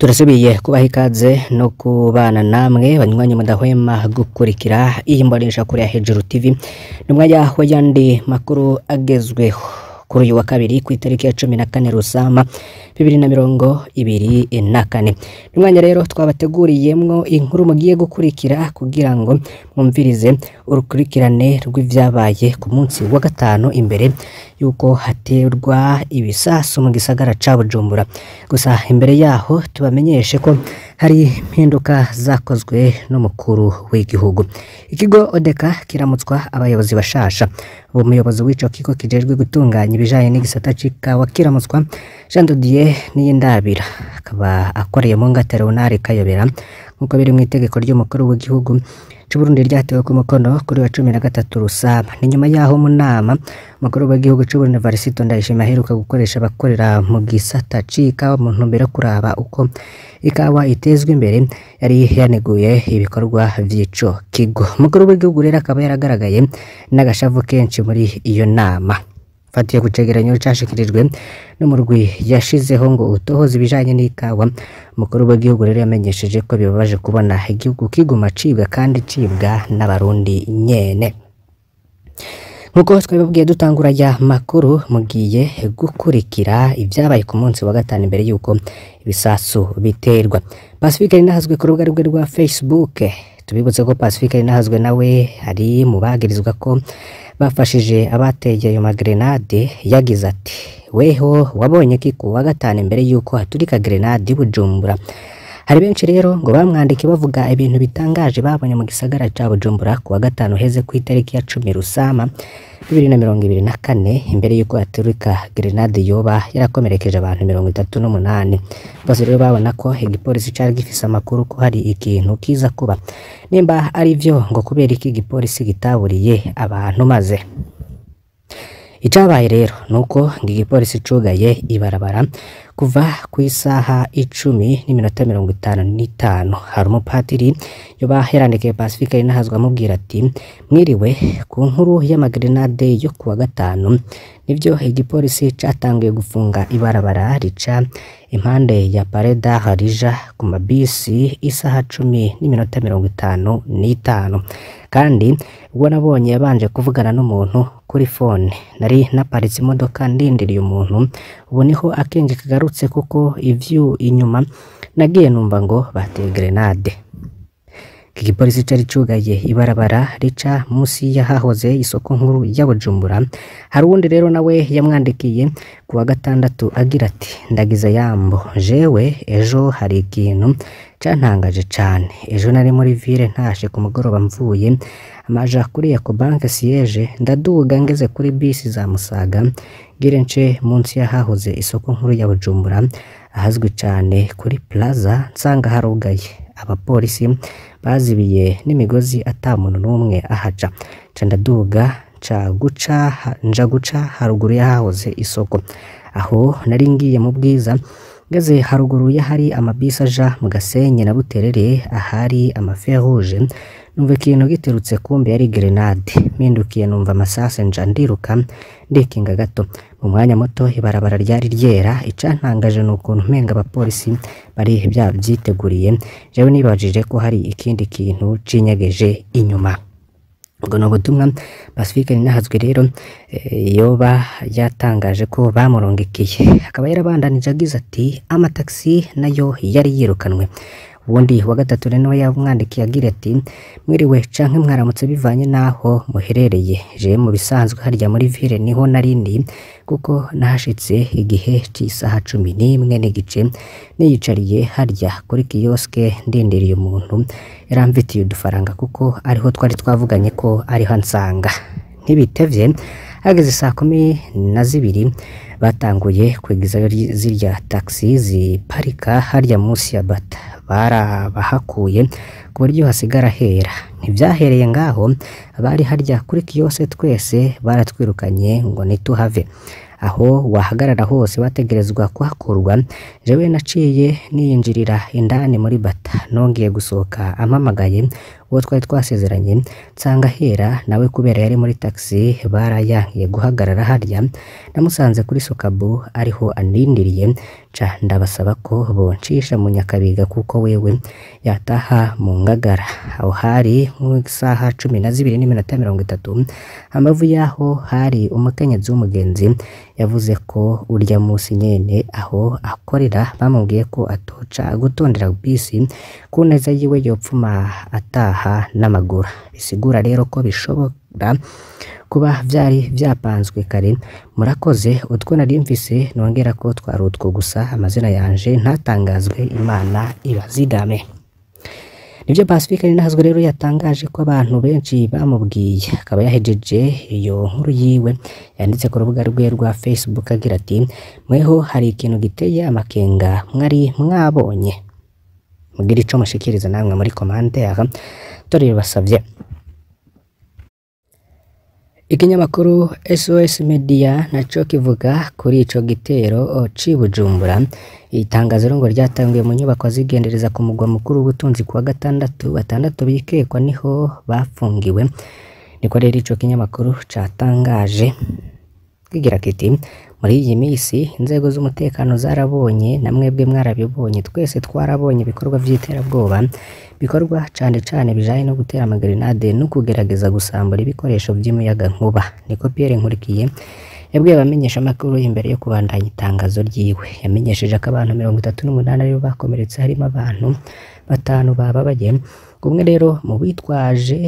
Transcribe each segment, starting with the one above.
turasubiye kubaha ikaze no kubana namwe banywanyi mudahwema gukurikira iyi mbonesha kure ya hejuru tv ni umwanya w'ayandi makuru agezweho kuri uyu wa kabiri ku itariki ya cumi na kane rusama bibiri na mirongo ibiri na kane ni umwanya rero twabateguriyemo inkuru mugiye gukurikira kugira ngo mwumvirize urukurikirane rw'ibyabaye ku munsi wa gatanu imbere y'uko haterwa ibisasu mu gisagara cya bujumbura gusa imbere yaho tubamenyeshe ko hari impinduka zakozwe n'umukuru w'igihugu ikigo odeka kiramutswa abayobozi bashasha umuyobozi w'icyo kigo kijejwe gutunganya ibijyanye n'igisata cy'ikawa kiramutswa jean dodier niyindabira akaba akoreye mu ngatero runari kayobera nk'uko biri mu itegeko ry'umukuru w'igihugu cy'uburundi ryatewe ku mukono kuri wa cumi na gatatu rusaba ni nyuma y'aho mu nama umukuru w'igihugu cy'uburundi varisito ndayishima aheruka gukoresha abakorera mu gisata c'ikawa mu ntumbero kuraba uko ikawa itezwa imbere yari yaneguye ibikorwa vy'ico kigo umukuru w'igihugu rero akaba yaragaragaye n'agashavu kenshi muri iyo nama fatiye ku cegeranyo cyashyikirijwe n'umurwi yashizeho ngo utohoze ibijanye n'ikawa umukuru w'igihugu rero yamenyesheje ko bibabaje kubona igihugu kiguma cibwa kandi cibwa n'abarundi nyene nkuko twabibabwiye dutangura aya makuru mugiye gukurikira ibyabaye ku munsi wa gatanu mbere y'uko ibisasu biterwa pacifique ari ku rubuga rwe rwa facebook tubibutse ko pacifique ari nawe hari mu bagirizwa ko bafashije abateye ayo magerenade yagize ati weho wabonye ko wa gatanu mbere y'uko haturika grenade i bujumbura hari benshi rero ngo bamwandike bavuga ibintu bitangaje babonye mu gisagara cya bujumbura ku wa gatanu heze ku itariki ya cumi rusama bibiri na mirongo ibiri na kane imbere y'uko yaturika grenade yoba yarakomerekeje abantu mirongo itatu n'umunani bose rero babona ko igipolisi cyari gifise amakuru ko hari ikintu kiza kuba nimba ari byo ngo kubera iki igipolisi gitaburiye abantu maze icyabaye rero ni uko ngo igipolisi cugaye ibarabara kuva ku isaha icumi n'iminota mirongo itanu n'itanu hari umupadiri yoba yarandikiye pacifique ari amubwira ati mwiriwe ku nkuru y'amagrenade yo ku wa gatanu nibyo igipolisi cyatangiye gufunga ibarabara rica impande ya pareda harija ku mabisi isaha cumi n'iminota mirongo itanu n'itanu kandi ubwo nabonye yabanje kuvugana n'umuntu kuri fone nari naparitse imodoka ndindiriye umuntu ubu niho akenge kagaruka bibarutse kuko ivyu inyuma nagiye numva ngo bateye grenade iki gipolisi cyari ibarabara rica munsi y'ahahoze isoko nkuru ya hari uwundi rero nawe yamwandikiye ku gatandatu agira ati Ndagiza yambo jewe ejo hari ikintu cyantangaje cyane ejo nari muri ville ntashe ku mugoroba mvuye maja kuri Ecobank siège ndaduga ngeze kuri bisi za Musaga ngire munsi y'ahahoze isoko nkuru ya Bujumbura ahazwi cyane kuri Plaza nsanga harugaye abapolisi bazibiye n'imigozi atamuntu n'umwe ahaca ndanduga nca guca haruguru y'ahahoze isoko aho nari ngiye mu bwiza ngeze haruguru y'ahari amabisi aja mu gasenyi na buterere ahari amaferuje numva ikintu giturutse kumbi yari gerenade mpindukiye numva amasasu nja ndiruka ndekinga gato mu mwanya muto ibarabara ryari ryera icantangaje ni ukuntu mpenga abapolisi bari bya byiteguriye jewe nibajije ko hari ikindi kintu cinyegeje inyuma ubwo ni ubutumwa pacifique ninahazwe rero eh, yoba yatangaje ko bamurongekiye akaba yarabandanije agize ati amatagisi nayo yari yirukanwe ubundi wa gatatu rero nawe yamwandikiye agira ati mwiriwe canke mwaramutse bivanye n'aho muherereye je mu bisanzwe harya muri vire niho narindi kuko nahashitse igihe cyisaha cumi n'imwe n'igice niyicariye harya kuri kiyoske ndindiriye umuntu yaramfitiye udufaranga kuko ariho twari twavuganye ko ariho ansanga ntibitevye hageze saa kumi na zibiri batanguye kwigizayo zirya taxi ziparika harya munsi ya bata barabahakuye ku buryo hasigara hera ntibyahereye ngaho bari harya kuri kiyose twese baratwirukanye ngo ntituhave aho wahagarara hose bategerezwa kuhakurwa jewe naciye niyinjirira indani muri bata nongeye gusohoka ampamagaye uwo twari twasezeranye nsanga ahera nawe kubera yari muri taxi barayankiye guhagarara harya namusanze kuri sokabu ariho andindiriye nca ndabasaba ko boncisha mu nyakabiga kuko wewe yataha mu ngagara aho hari mu isaha cumi na zibiri n'iminota mirongo itatu amavu y'aho hari umukenyezi w'umugenzi yavuze ko urya munsi nyene aho akorera bamubwiye ko atoca gutondera bisi ku neza yiwe yopfuma ataha ibihaha n'amaguru bisigura rero ko bishobora kuba byari byapanzwe kare murakoze utwo narimvise nongera ko twari utwo gusa amazina yanje ntatangazwe imana ibazigame nibyo Pacifique Ntahazwe rero yatangaje ko abantu benshi bamubwiye akaba yahejeje iyo nkuru yiwe yanditse ku rubuga rwe rwa Facebook agira ati mweho hari ikintu giteye amakenga mwari mwabonye mubwire ico mushikiriza namwe muri commentaire turibasavye ikinyamakuru SOS Media nacyo kivuga kuri icyo gitero ci Bujumbura itangaziro ngo ryatangiye mu nyubako zigendereza ku mugwa mukuru w'ubutunzi kuwa gatandatu batandatu bikekwa niho bafungiwe niko rero ico kinyamakuru catangaje kigira kiti muri iyi minsi inzego z'umutekano zarabonye na mwebwe mwarabibonye twese twarabonye ibikorwa by'iterabwoba bikorwa cyane cyane bijyanye no gutera amagrenade no kugerageza gusambura ibikoresho by'umuyagankuba niko Pierre Nkurikiye yabwiye abamenyeshamakuru imbere yo kubandanya itangazo ryiwe yamenyesheje ko abantu mirongo itatu n'umunani aribo bakomeretse harimo abantu batanu bababaye umwe rero mu bitwaje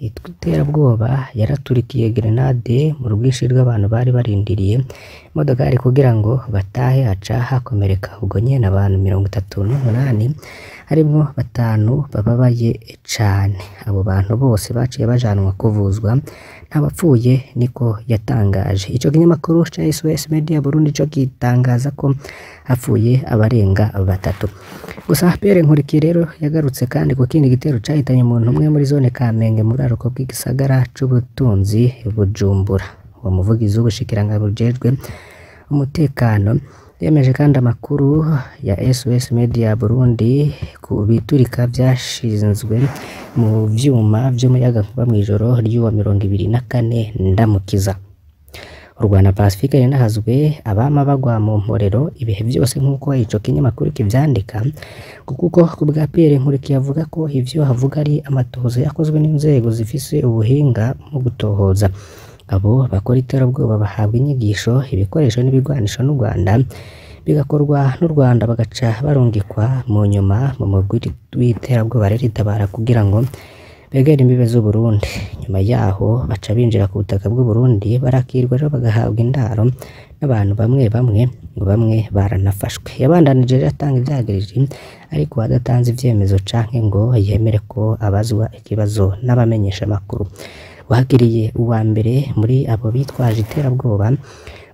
yitwa iterabwoba yaraturikiye grenade mu rwinshi rw'abantu bari barindiriye imodokari kugira ngo batahe haca hakomereka ubwo nyine abantu mirongo itatu n'umunani harimo batanu bababaye cane abo bantu bose baciye bajanwa kuvuzwa abapfuye niko yatangaje icyo kinyamakuru cya SOS Media Burundi cyo gitangaza ko hapfuye abarenga batatu gusa Pierre Nkuriki rero yagarutse kandi ku kindi gitero cyahitanye umuntu umwe muri zone Kamenge muri aruko bw'igisagara cy'ubutunzi Bujumbura uwo muvugizi w’ubushikiranga bujejwe umutekano yemeje kandi amakuru ya SOS Media Burundi ku biturika byashinzwe mu byuma by'umuyagankuba mu ijoro ry'uwa mirongo ibiri na kane ndamukiza u Rwanda Pacifique yari nahazwe abama bagwa mu mporero ibihe byose nk'uko ico kinyamakuru kibyandika kuko ku bwa Pierre Nkuriki yavuga ko ibyo havuga ari amatohoza yakozwe n'inzego zifise ubuhinga mu gutohoza Abo bakora iterabwoba bahabwa inyigisho ibikoresho n'ibigwanisho n'u Rwanda bigakorwa n'u Rwanda bagaca barungikwa mu nyuma mu mugwi w'iterabwoba rero ritabara kugira ngo begere imbibe z'u Burundi nyuma yaho baca binjira ku butaka bw'u Burundi barakirwa rero bagahabwa indaro n'abantu bamwe bamwe ngo bamwe baranafashwe yabandanije rero atanga ibyagirije ariko adatanze ibyemezo canke ngo yemere ko abazwa ikibazo n'abamenyesha makuru wagiriye uwa mbere muri abo bitwaje iterabwoba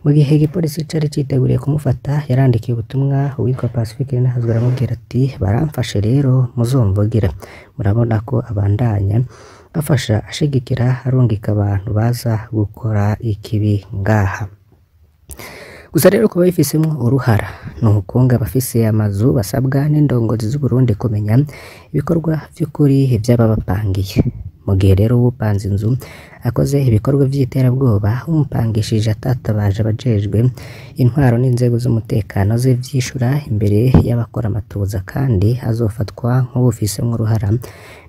mu gihe igipolisi cyari cyiteguriye kumufata yarandikiye ubutumwa uwitwa pacifique nahazwe aramubwira ati baramfashe rero muzomvugire murabona ko abandanya bafasha ashigikira arungika abantu baza gukora ikibi ngaha gusa rero kuba bifisemo uruhara ni ukunga abafise amazu basabwa n'indongozi z'u Burundi kumenya ibikorwa by'ukuri by'ababapangiye mu gihe rero upanze inzu akoze ibikorwa by'iterabwoba umupangishije atatabaje abajejwe intwaro n'inzego z'umutekano ze byishura imbere y'abakora amatoza kandi azofatwa nk'ubufisemo uruhara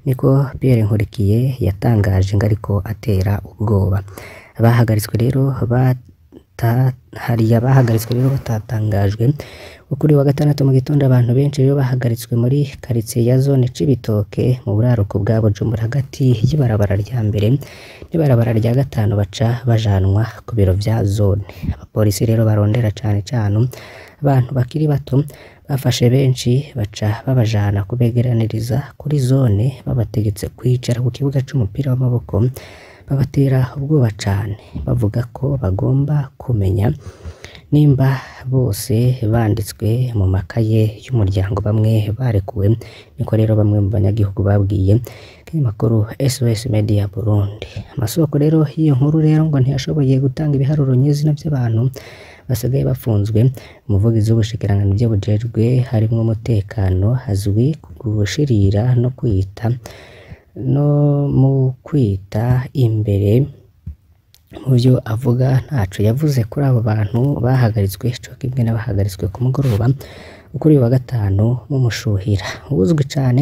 niko Pierre Nkurikiye yatangaje ngo ariko atera ubwoba bahagaritswe rero ba hari abahagaritswe rero batatangajwe kuri wa gatandatu mu gitondo abantu benshi rero bahagaritswe muri karitsiye ya zone Cibitoke mu buraruko bwa Bujumbura hagati y'ibarabara rya mbere n'ibarabara rya gatanu baca bajanwa ku biro bya zone abapolisi rero barondera cyane cyane abantu bakiri bato bafashe benshi baca babajana kubegeraniriza kuri zone babategetse kwicara ku kibuga cy'umupira w'amaboko babatera ubwoba cyane bavuga ko bagomba kumenya nimba bose banditswe mu makaye y'umuryango bamwe barekuwe niko rero bamwe mu banyagihugu babwiye ikinyamakuru SOS Media Burundi amasoko rero y'iyo nkuru rero ngo ntiyashoboye gutanga ibiharuro nyezina by'abantu basigaye bafunzwe umuvugizi w'ubushikiranganji bujejwe harimo umutekano azwi gushirira no kwita no mu kwita imbere mu byo avuga ntacyo yavuze kuri abo bantu bahagaritswe kimwe n'abahagaritswe ku mugoroba kuri uyu wa gatanu mumushuhira uzwi cyane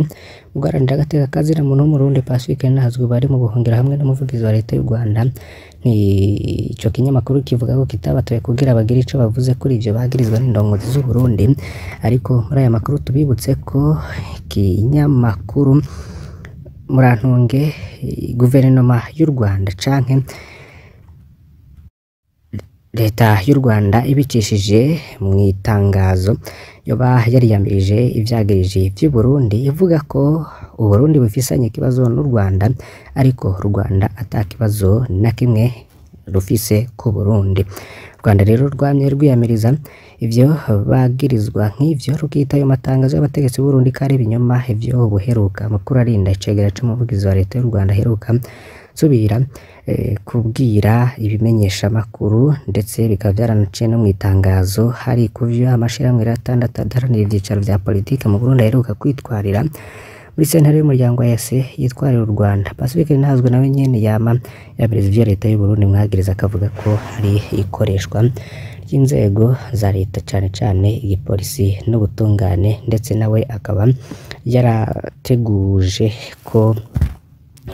ugaharanira agateka kazira muntu w'umurundi Pacifique Ntazwi bari mu buhungiro hamwe n'umuvugizi wa leta y'u Rwanda ni icyo kinyamakuru kivuga ko kitabatoye kubwira bagire icyo bavuze kuri ibyo bagirizwa n'indongozi z'u Burundi ariko muri aya makuru tubibutse ko kinyamakuru, murantunge guverinoma y'u rwanda canke leta y'u rwanda ibicishije mu itangazo yoba yariyamirije ivyagirije vy'u burundi ivuga ko u Burundi bufisanye ikibazo n'u rwanda ariko u rwanda ata kibazo na kimwe rufise ku burundi u rwanda rero rwamye rwiyamiriza Ivyo bagirizwa nk'ivyo rukita ayo matangazo y'abategetsi b'Uburundi ko ari ibinyoma ivyo buheruka mukuru arinda icegera c'umuvugizi wa leta y'u Rwanda aheruka nsubira eh, kubwira ibimenyeshamakuru ndetse bikaba byaranaciye no mu itangazo hari ku amashyirahamwe amashirahamwe atandatu adaharanira ivyicaro vya politike mu Burundi aheruka kwitwarira muri sentare y'umuryango wa EAC yitwarira u Rwanda Pacifique Ntazwe nawe nyene yama yabiriza ivyo leta y'u Burundi akavuga ko hari ikoreshwa y'inzego za leta cyane cyane igipolisi n'ubutungane ndetse nawe akaba yarateguje ko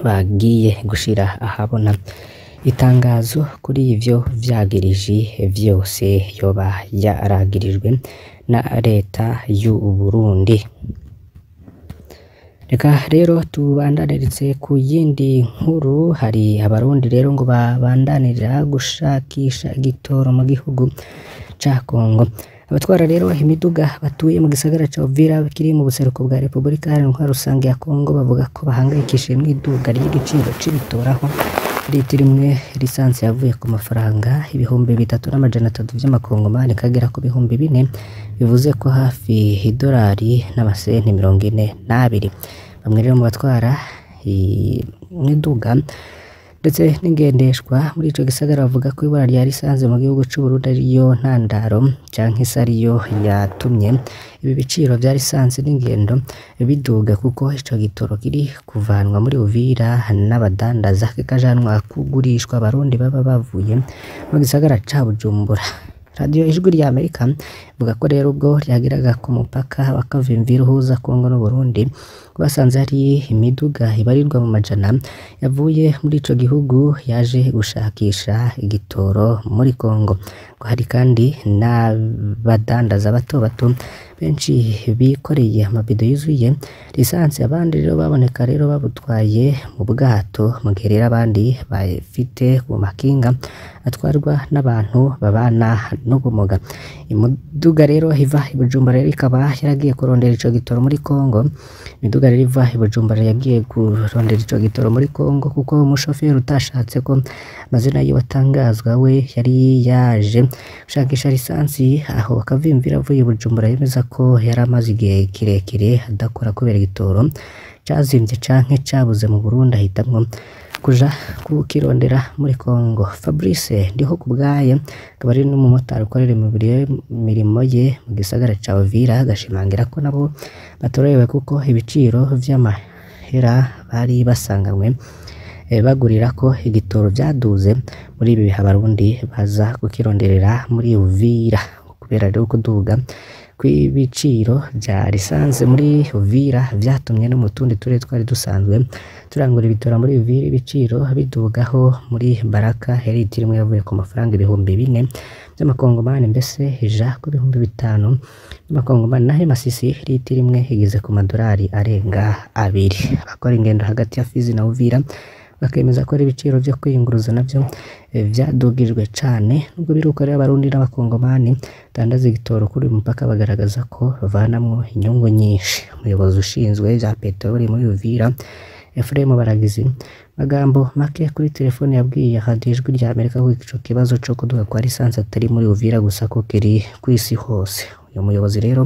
bagiye gushyira ahabona itangazo kuri ibyo byagiriji byose yoba yaragirijwe na leta y'u Burundi reka rero tubandanirize ku yindi nkuru hari abarundi rero ngo babandanira gushakisha igitoro mu gihugu cya kongo abatwara rero imiduga batuye mu gisagara cya Uvira kiri mu buseruko bwa Repubulika Iharanira Rusange ya Kongo bavuga ko bahangayikishijwe imiduga ry'igiciro cy'ibitoraho litiro imwe lisansi yavuye ku mafaranga ibihumbi bitatu n'amajana atatu by'amakongomani kagera ku bihumbi bine bivuze ko hafi idorari n'amasenti mirongo ine n'abiri bamwe rero mu batwara imiduga ndetse n'ingendeshwa muri icyo gisagara bavuga ko ibara rya lisansi mu gihugu cy'ubururu ariyo ntandaro cyangwa se ariyo yatumye ibi biciro bya lisansi n'ingendo biduga kuko icyo gitoro kiri kuvanwa muri uvira n'abadandaza kikajyanwa kugurishwa abarundi baba bavuye mu gisagara cya bujumbura radiyo ijwi rya amerika ivuga ko rero ubwo ryageraga ku mupaka wa kavimvira uhuza kongo n'uburundi basanze hari imiduga ibarirwa mu majana yavuye muri icyo gihugu yaje gushakisha igitoro muri kongo hari kandi n'abadandaza bato bato benshi bikoreye amabido yuzuye lisansi abandi rero baboneka rero babutwaye mu bwato mu gihe rero abandi bafite ku makinga atwarwa n'abantu babana n'ubumuga imiduga rero iva i Bujumbura rero ikaba yaragiye kurondera icyo gitoro muri Kongo imiduga rero iva i Bujumbura yagiye kurondera icyo gitoro muri Kongo kuko umushoferi utashatse ko amazina yiwe atangazwa we yari yaje gushakisha lisansi aho akavimvira avuye i Bujumbura yemeza ko yari amaze igihe kirekire adakora kubera igitoro cyazimbye canke cabuze mu Burundi ahitamwo kuja kukirondera muri Congo Fabrice ndiho kubgaye akaba ari n'umumotari ukorera imirimo ye mu gisagara ca Uvira agashimangira ko nabo batorewe kuko ibiciro vy'amahera bari basanganywe eh, bagurira ko igitoro byaduze muri ibi bihe abarundi baza kukironderera muri Uvira kubera rero kuduga kw'ibiciro bya lisansi muri Uvira byatumye no mu tundi turere twari dusanzwe turangura ibitora muri Uvira ibiciro bidugaho muri Baraka heritiri imwe yavuye ku mafaranga ibihumbi bine by'amakongomani mbese ija ku bihumbi bitanu by'amakongomani naho Masisi litiro imwe igeze ku madolari arenga abiri abakora ingendo hagati ya Fizi na Uvira bakemeza ko ari ibiciro byo kwiyunguruza nabyo eh, byadugijwe cyane nubwo biruka rero abarundi n'abakongomani tandaza igitoro kuri uyu mupaka bagaragaza ko bavanamo inyungu nyinshi umuyobozi ushinzwe za peteroli muri Uvira Efuremu Baragizi magambo make kuri telefone yabwiye hadiye ijwi rya Amerika ko icyo kibazo cyo kuduha kwa lisansi atari muri Uvira gusa ko kiri ku isi hose uyu muyobozi rero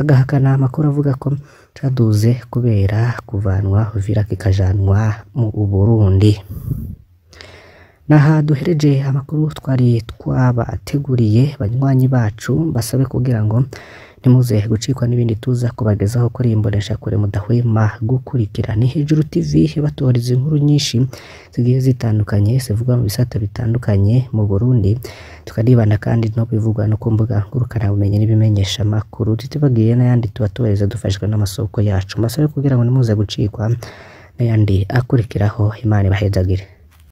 agahakana amakuru avuga ko caduze kubera kuvanwa virac ikajanwa mu burundi aha duhereje amakuru twari twabateguriye banywanyi bacu basabe kugira ngo ntimuzehe gucikwa n'ibindi tuza kubagezaho kuri imbonesha kure mudahwema gukurikira ni hejuru tv batoreza inkuru nyinshi zigiye zitandukanye zivugwa mu bisata bitandukanye mu burundi tukanibanda kandi no bivugwa no ku mbuga ngurukanabumenyi n'ibimenyesha amakuru tutibagiye n'ayandi tuba tubahiriza n'amasoko yacu mbasaba kugira ngo ntimuze gucikwa n'ayandi akurikiraho imana ibahezagire